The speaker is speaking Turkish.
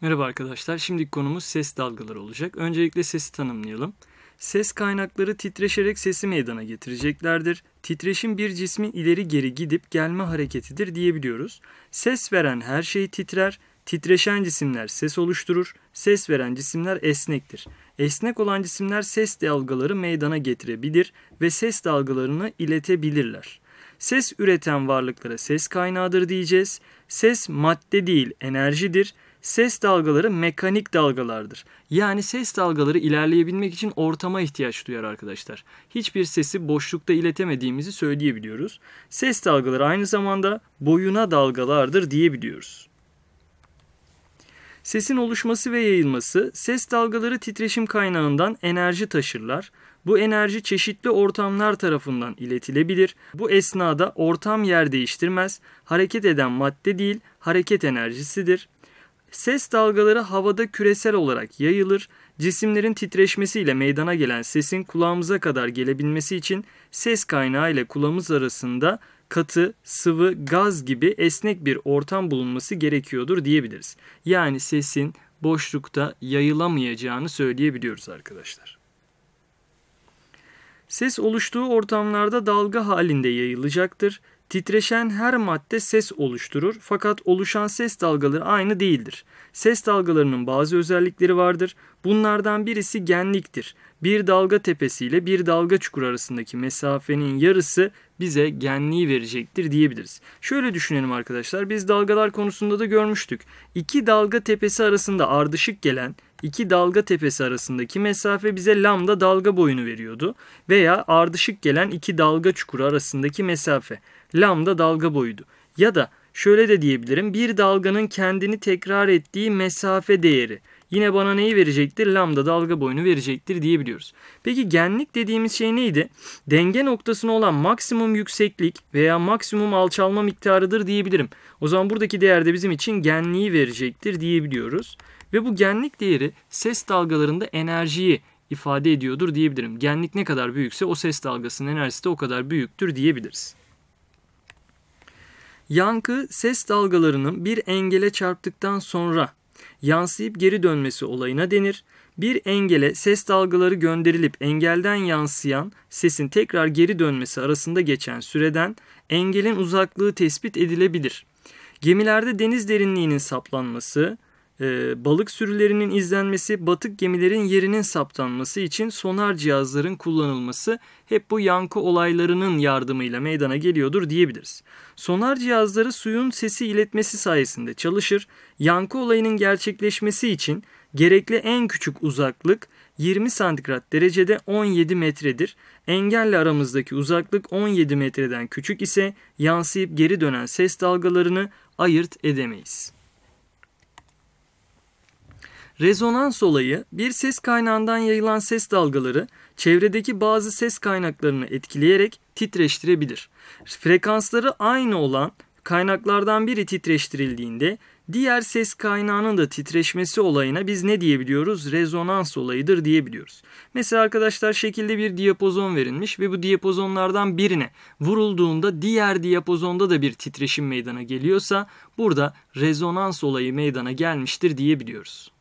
Merhaba arkadaşlar. Şimdiki konumuz ses dalgaları olacak. Öncelikle sesi tanımlayalım. Ses kaynakları titreşerek sesi meydana getireceklerdir. Titreşim bir cismin ileri geri gidip gelme hareketidir diyebiliyoruz. Ses veren her şey titrer. Titreşen cisimler ses oluşturur. Ses veren cisimler esnektir. Esnek olan cisimler ses dalgaları meydana getirebilir ve ses dalgalarını iletebilirler. Ses üreten varlıklara ses kaynağıdır diyeceğiz. Ses madde değil enerjidir. Ses dalgaları mekanik dalgalardır. Yani ses dalgaları ilerleyebilmek için ortama ihtiyaç duyar arkadaşlar. Hiçbir sesi boşlukta iletemediğimizi söyleyebiliyoruz. Ses dalgaları aynı zamanda boyuna dalgalardır diyebiliyoruz. Sesin oluşması ve yayılması, ses dalgaları titreşim kaynağından enerji taşırlar. Bu enerji çeşitli ortamlar tarafından iletilebilir. Bu esnada ortam yer değiştirmez, hareket eden madde değil, hareket enerjisidir. Ses dalgaları havada küresel olarak yayılır, cisimlerin titreşmesiyle meydana gelen sesin kulağımıza kadar gelebilmesi için ses kaynağı ile kulağımız arasında katı, sıvı, gaz gibi esnek bir ortam bulunması gerekiyordur diyebiliriz. Yani sesin boşlukta yayılamayacağını söyleyebiliyoruz arkadaşlar. Ses oluştuğu ortamlarda dalga halinde yayılacaktır. Titreşen her madde ses oluşturur fakat oluşan ses dalgaları aynı değildir. Ses dalgalarının bazı özellikleri vardır. Bunlardan birisi genliktir. Bir dalga tepesi ile bir dalga çukur arasındaki mesafenin yarısı bize genliği verecektir diyebiliriz. Şöyle düşünelim arkadaşlar biz dalgalar konusunda da görmüştük. İki dalga tepesi arasında ardışık gelen iki dalga tepesi arasındaki mesafe bize lambda dalga boyunu veriyordu veya ardışık gelen iki dalga çukuru arasındaki mesafe lambda dalga boyuydu. Ya da şöyle de diyebilirim bir dalganın kendini tekrar ettiği mesafe değeri yine bana neyi verecektir? Lambda dalga boyunu verecektir diyebiliyoruz. Peki genlik dediğimiz şey neydi? Denge noktasına olan maksimum yükseklik veya maksimum alçalma miktarıdır diyebilirim. O zaman buradaki değerde bizim için genliği verecektir diyebiliyoruz. Ve bu genlik değeri ses dalgalarında enerjiyi ifade ediyordur diyebilirim. Genlik ne kadar büyükse o ses dalgasının enerjisi de o kadar büyüktür diyebiliriz. Yankı ses dalgalarının bir engele çarptıktan sonra yansıyıp geri dönmesi olayına denir. Bir engele ses dalgaları gönderilip engelden yansıyan sesin tekrar geri dönmesi arasında geçen süreden engelin uzaklığı tespit edilebilir. Gemilerde deniz derinliğinin saplanması, ee, balık sürülerinin izlenmesi, batık gemilerin yerinin saptanması için sonar cihazların kullanılması hep bu yankı olaylarının yardımıyla meydana geliyordur diyebiliriz. Sonar cihazları suyun sesi iletmesi sayesinde çalışır. Yankı olayının gerçekleşmesi için gerekli en küçük uzaklık 20 santigrat derecede 17 metredir. Engelle aramızdaki uzaklık 17 metreden küçük ise yansıyıp geri dönen ses dalgalarını ayırt edemeyiz. Rezonans olayı bir ses kaynağından yayılan ses dalgaları çevredeki bazı ses kaynaklarını etkileyerek titreştirebilir. Frekansları aynı olan kaynaklardan biri titreştirildiğinde diğer ses kaynağının da titreşmesi olayına biz ne diyebiliyoruz? Rezonans olayıdır diyebiliyoruz. Mesela arkadaşlar şekilde bir diyapozon verilmiş ve bu diyapozonlardan birine vurulduğunda diğer diyapozonda da bir titreşim meydana geliyorsa burada rezonans olayı meydana gelmiştir diyebiliyoruz.